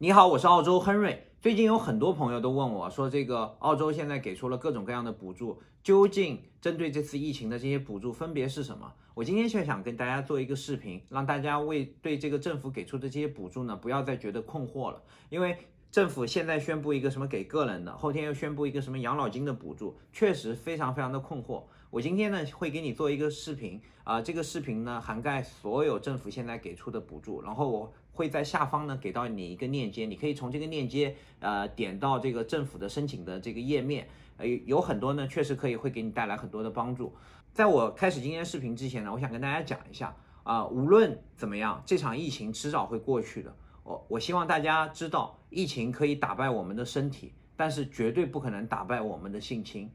你好，我是澳洲亨瑞。最近有很多朋友都问我，说这个澳洲现在给出了各种各样的补助，究竟针对这次疫情的这些补助分别是什么？我今天就想跟大家做一个视频，让大家为对这个政府给出的这些补助呢，不要再觉得困惑了。因为政府现在宣布一个什么给个人的，后天又宣布一个什么养老金的补助，确实非常非常的困惑。我今天呢会给你做一个视频啊，这个视频呢涵盖所有政府现在给出的补助，然后我会在下方呢给到你一个链接，你可以从这个链接呃点到这个政府的申请的这个页面，呃有很多呢确实可以会给你带来很多的帮助。在我开始今天视频之前呢，我想跟大家讲一下啊，无论怎么样，这场疫情迟早会过去的。我我希望大家知道，疫情可以打败我们的身体，但是绝对不可能打败我们的性侵。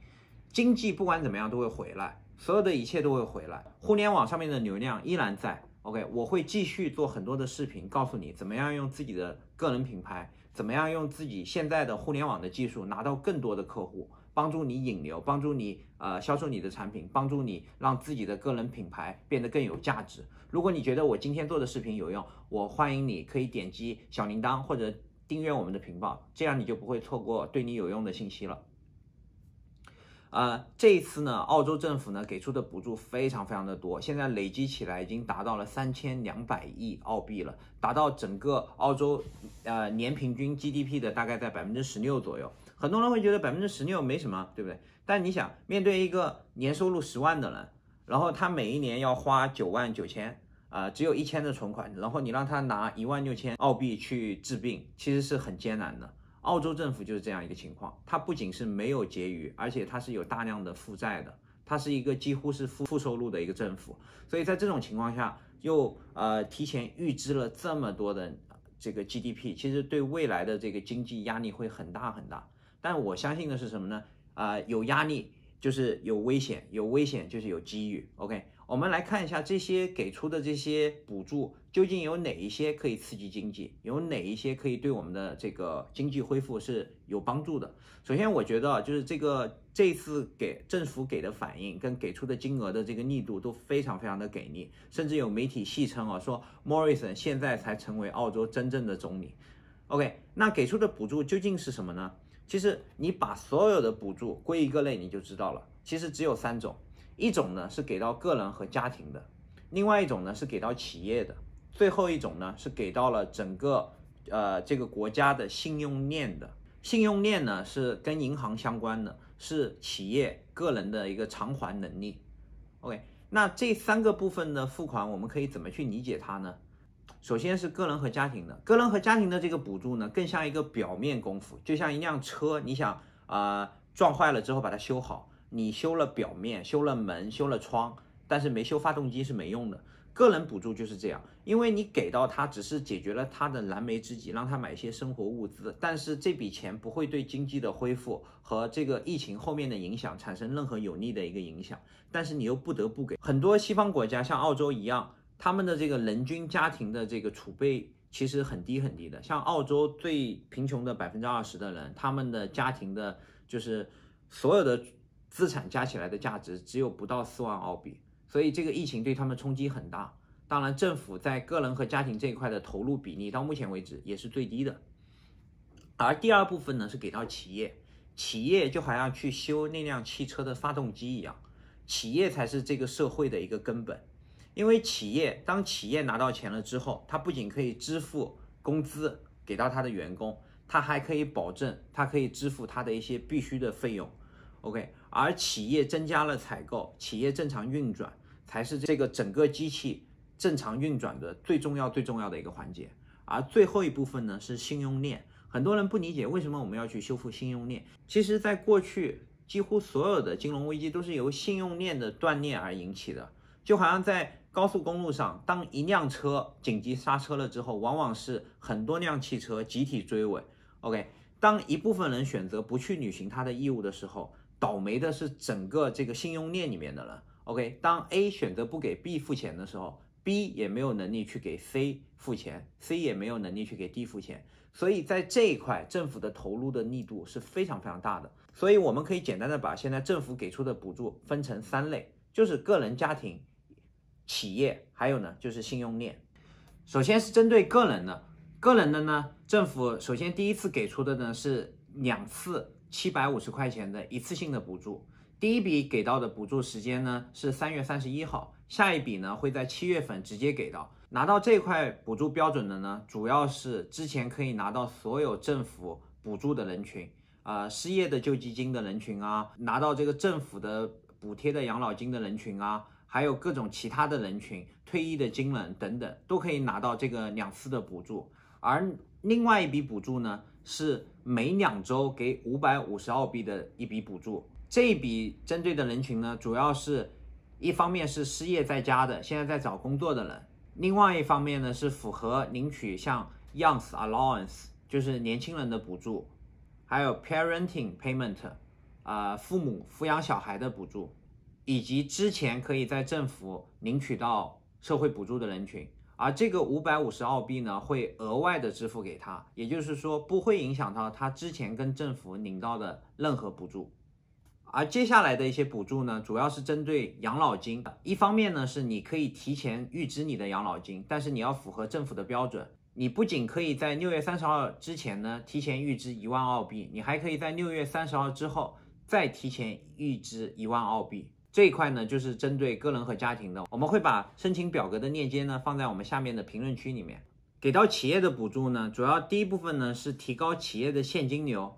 经济不管怎么样都会回来，所有的一切都会回来。互联网上面的流量依然在。OK，我会继续做很多的视频，告诉你怎么样用自己的个人品牌，怎么样用自己现在的互联网的技术拿到更多的客户，帮助你引流，帮助你呃销售你的产品，帮助你让自己的个人品牌变得更有价值。如果你觉得我今天做的视频有用，我欢迎你可以点击小铃铛或者订阅我们的频道，这样你就不会错过对你有用的信息了。呃，这一次呢，澳洲政府呢给出的补助非常非常的多，现在累积起来已经达到了三千两百亿澳币了，达到整个澳洲，呃，年平均 GDP 的大概在百分之十六左右。很多人会觉得百分之十六没什么，对不对？但你想，面对一个年收入十万的人，然后他每一年要花九万九千，啊，只有一千的存款，然后你让他拿一万六千澳币去治病，其实是很艰难的。澳洲政府就是这样一个情况，它不仅是没有结余，而且它是有大量的负债的，它是一个几乎是负负收入的一个政府。所以在这种情况下，又呃提前预支了这么多的这个 GDP，其实对未来的这个经济压力会很大很大。但我相信的是什么呢？啊，有压力就是有危险，有危险就是有机遇。OK，我们来看一下这些给出的这些补助。究竟有哪一些可以刺激经济？有哪一些可以对我们的这个经济恢复是有帮助的？首先，我觉得就是这个这次给政府给的反应跟给出的金额的这个力度都非常非常的给力，甚至有媒体戏称啊说 m o r r i s o n 现在才成为澳洲真正的总理。OK，那给出的补助究竟是什么呢？其实你把所有的补助归一个类你就知道了，其实只有三种，一种呢是给到个人和家庭的，另外一种呢是给到企业的。最后一种呢，是给到了整个，呃，这个国家的信用链的。信用链呢，是跟银行相关的，是企业、个人的一个偿还能力。OK，那这三个部分的付款，我们可以怎么去理解它呢？首先是个人和家庭的，个人和家庭的这个补助呢，更像一个表面功夫，就像一辆车，你想啊，撞坏了之后把它修好，你修了表面，修了门，修了窗，但是没修发动机是没用的。个人补助就是这样。因为你给到他只是解决了他的燃眉之急，让他买一些生活物资，但是这笔钱不会对经济的恢复和这个疫情后面的影响产生任何有利的一个影响。但是你又不得不给很多西方国家，像澳洲一样，他们的这个人均家庭的这个储备其实很低很低的。像澳洲最贫穷的百分之二十的人，他们的家庭的就是所有的资产加起来的价值只有不到四万澳币，所以这个疫情对他们冲击很大。当然，政府在个人和家庭这一块的投入比例到目前为止也是最低的。而第二部分呢，是给到企业，企业就好像去修那辆汽车的发动机一样，企业才是这个社会的一个根本。因为企业当企业拿到钱了之后，它不仅可以支付工资给到他的员工，他还可以保证他可以支付他的一些必须的费用。OK，而企业增加了采购，企业正常运转才是这个整个机器。正常运转的最重要最重要的一个环节，而最后一部分呢是信用链。很多人不理解为什么我们要去修复信用链。其实，在过去几乎所有的金融危机都是由信用链的断裂而引起的。就好像在高速公路上，当一辆车紧急刹车了之后，往往是很多辆汽车集体追尾。OK，当一部分人选择不去履行他的义务的时候，倒霉的是整个这个信用链里面的人。OK，当 A 选择不给 B 付钱的时候，B 也没有能力去给 C 付钱，C 也没有能力去给 D 付钱，所以在这一块政府的投入的力度是非常非常大的。所以我们可以简单的把现在政府给出的补助分成三类，就是个人、家庭、企业，还有呢就是信用链。首先是针对个人的，个人的呢，政府首先第一次给出的呢是两次七百五十块钱的一次性的补助，第一笔给到的补助时间呢是三月三十一号。下一笔呢会在七月份直接给到拿到这块补助标准的呢，主要是之前可以拿到所有政府补助的人群，呃，失业的救济金的人群啊，拿到这个政府的补贴的养老金的人群啊，还有各种其他的人群，退役的军人等等，都可以拿到这个两次的补助。而另外一笔补助呢，是每两周给五百五十澳币的一笔补助，这一笔针对的人群呢，主要是。一方面是失业在家的，现在在找工作的人；另外一方面呢，是符合领取像 y o u n h Allowance，就是年轻人的补助，还有 Parenting Payment，啊，父母抚养小孩的补助，以及之前可以在政府领取到社会补助的人群。而这个五百五十澳币呢，会额外的支付给他，也就是说不会影响到他之前跟政府领到的任何补助。而接下来的一些补助呢，主要是针对养老金。一方面呢，是你可以提前预支你的养老金，但是你要符合政府的标准。你不仅可以在六月三十号之前呢提前预支一万澳币，你还可以在六月三十号之后再提前预支一万澳币。这一块呢，就是针对个人和家庭的。我们会把申请表格的链接呢放在我们下面的评论区里面。给到企业的补助呢，主要第一部分呢是提高企业的现金流。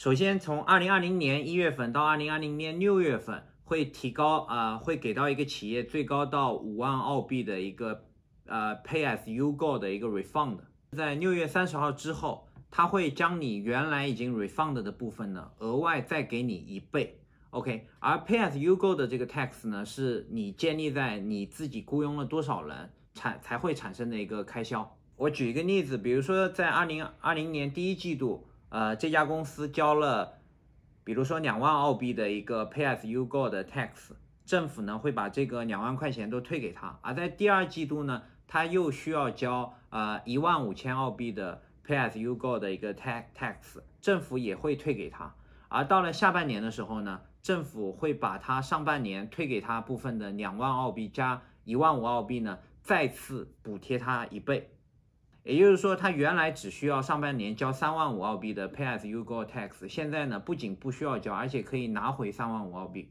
首先，从二零二零年一月份到二零二零年六月份，会提高啊，会给到一个企业最高到五万澳币的一个呃 pay as you go 的一个 refund。在六月三十号之后，他会将你原来已经 refund 的部分呢，额外再给你一倍。OK，而 pay as you go 的这个 tax 呢，是你建立在你自己雇佣了多少人产才会产生的一个开销。我举一个例子，比如说在二零二零年第一季度。呃，这家公司交了，比如说两万澳币的一个 pay as you go 的 tax，政府呢会把这个两万块钱都退给他。而在第二季度呢，他又需要交呃一万五千澳币的 pay as you go 的一个 tax tax，政府也会退给他。而到了下半年的时候呢，政府会把他上半年退给他部分的两万澳币加一万五澳币呢，再次补贴他一倍。也就是说，他原来只需要上半年交三万五澳币的 pays a you go tax，现在呢，不仅不需要交，而且可以拿回三万五澳币。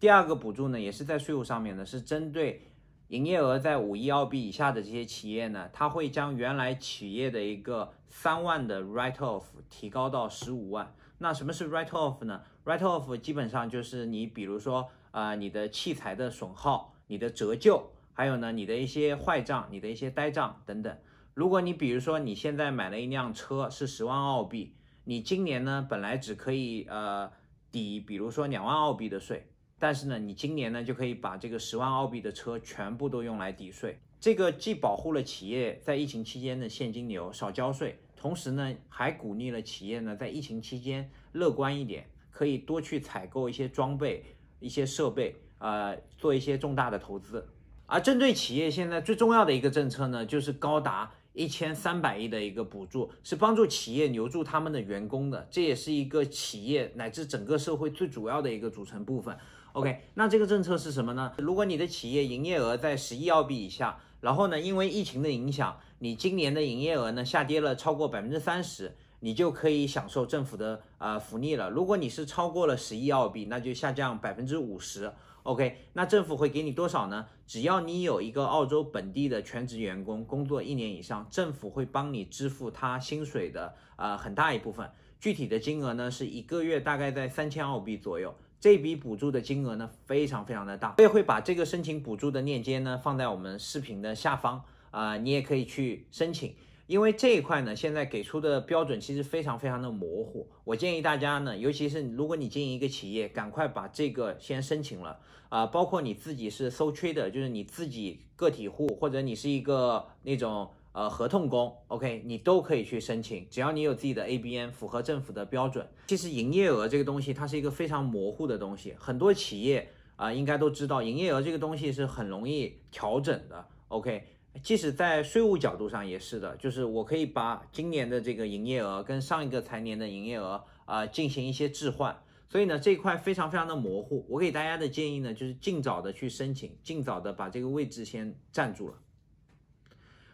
第二个补助呢，也是在税务上面的，是针对营业额在五亿澳币以下的这些企业呢，它会将原来企业的一个三万的 write off 提高到十五万。那什么是 write off 呢？write off 基本上就是你比如说，呃，你的器材的损耗、你的折旧，还有呢，你的一些坏账、你的一些呆账等等。如果你比如说你现在买了一辆车是十万澳币，你今年呢本来只可以呃抵，比如说两万澳币的税，但是呢你今年呢就可以把这个十万澳币的车全部都用来抵税，这个既保护了企业在疫情期间的现金流少交税，同时呢还鼓励了企业呢在疫情期间乐观一点，可以多去采购一些装备、一些设备，呃做一些重大的投资。而针对企业现在最重要的一个政策呢，就是高达。一千三百亿的一个补助是帮助企业留住他们的员工的，这也是一个企业乃至整个社会最主要的一个组成部分。OK，那这个政策是什么呢？如果你的企业营业额在十亿澳币以下，然后呢，因为疫情的影响，你今年的营业额呢下跌了超过百分之三十，你就可以享受政府的呃福利了。如果你是超过了十亿澳币，那就下降百分之五十。OK，那政府会给你多少呢？只要你有一个澳洲本地的全职员工工作一年以上，政府会帮你支付他薪水的呃很大一部分。具体的金额呢，是一个月大概在三千澳币左右。这笔补助的金额呢，非常非常的大。我也会把这个申请补助的链接呢放在我们视频的下方啊，你也可以去申请。因为这一块呢，现在给出的标准其实非常非常的模糊。我建议大家呢，尤其是如果你经营一个企业，赶快把这个先申请了啊。包括你自己是 s o trader，就是你自己个体户，或者你是一个那种呃合同工，OK，你都可以去申请，只要你有自己的 ABN，符合政府的标准。其实营业额这个东西，它是一个非常模糊的东西，很多企业啊应该都知道，营业额这个东西是很容易调整的，OK。即使在税务角度上也是的，就是我可以把今年的这个营业额跟上一个财年的营业额啊进行一些置换，所以呢这一块非常非常的模糊。我给大家的建议呢，就是尽早的去申请，尽早的把这个位置先占住了。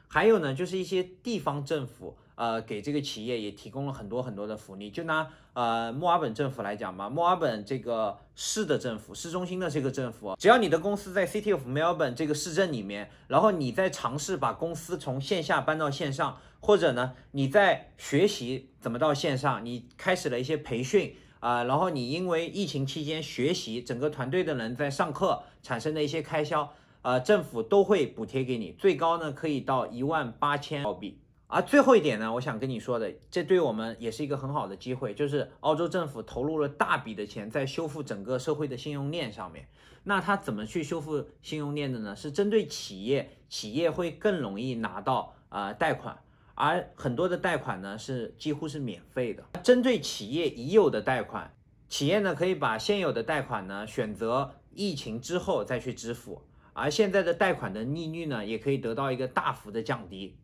还有呢，就是一些地方政府。呃，给这个企业也提供了很多很多的福利。就拿呃墨尔本政府来讲嘛，墨尔本这个市的政府，市中心的这个政府，只要你的公司在 City of Melbourne 这个市政里面，然后你在尝试把公司从线下搬到线上，或者呢，你在学习怎么到线上，你开始了一些培训啊，然后你因为疫情期间学习，整个团队的人在上课产生的一些开销，呃，政府都会补贴给你，最高呢可以到一万八千澳币。而最后一点呢，我想跟你说的，这对我们也是一个很好的机会，就是澳洲政府投入了大笔的钱在修复整个社会的信用链上面。那它怎么去修复信用链的呢？是针对企业，企业会更容易拿到呃贷款，而很多的贷款呢是几乎是免费的。针对企业已有的贷款，企业呢可以把现有的贷款呢选择疫情之后再去支付，而现在的贷款的利率呢也可以得到一个大幅的降低。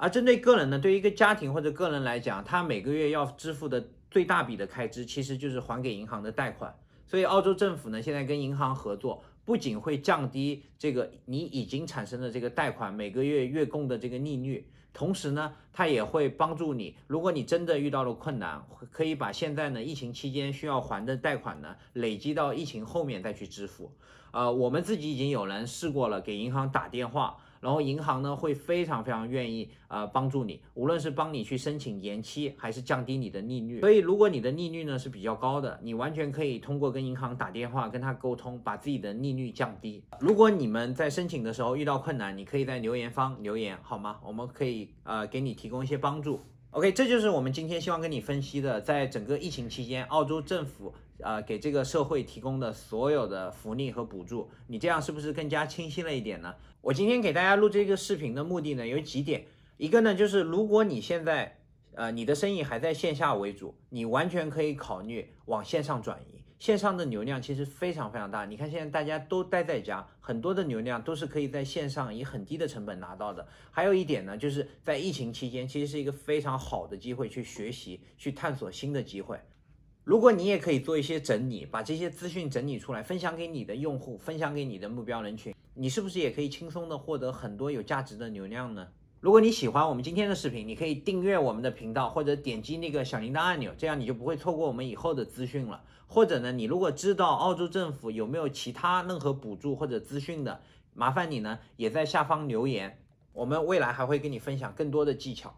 而针对个人呢，对于一个家庭或者个人来讲，他每个月要支付的最大笔的开支其实就是还给银行的贷款。所以，澳洲政府呢现在跟银行合作，不仅会降低这个你已经产生的这个贷款每个月月供的这个利率，同时呢，它也会帮助你，如果你真的遇到了困难，可以把现在呢疫情期间需要还的贷款呢累积到疫情后面再去支付。呃，我们自己已经有人试过了，给银行打电话。然后银行呢会非常非常愿意呃帮助你，无论是帮你去申请延期，还是降低你的利率。所以如果你的利率呢是比较高的，你完全可以通过跟银行打电话跟他沟通，把自己的利率降低。如果你们在申请的时候遇到困难，你可以在留言方留言好吗？我们可以呃给你提供一些帮助。OK，这就是我们今天希望跟你分析的，在整个疫情期间，澳洲政府呃给这个社会提供的所有的福利和补助，你这样是不是更加清晰了一点呢？我今天给大家录这个视频的目的呢有几点，一个呢就是如果你现在呃你的生意还在线下为主，你完全可以考虑往线上转移，线上的流量其实非常非常大。你看现在大家都待在家，很多的流量都是可以在线上以很低的成本拿到的。还有一点呢，就是在疫情期间其实是一个非常好的机会去学习、去探索新的机会。如果你也可以做一些整理，把这些资讯整理出来，分享给你的用户，分享给你的目标人群。你是不是也可以轻松的获得很多有价值的流量呢？如果你喜欢我们今天的视频，你可以订阅我们的频道，或者点击那个小铃铛按钮，这样你就不会错过我们以后的资讯了。或者呢，你如果知道澳洲政府有没有其他任何补助或者资讯的，麻烦你呢也在下方留言，我们未来还会跟你分享更多的技巧。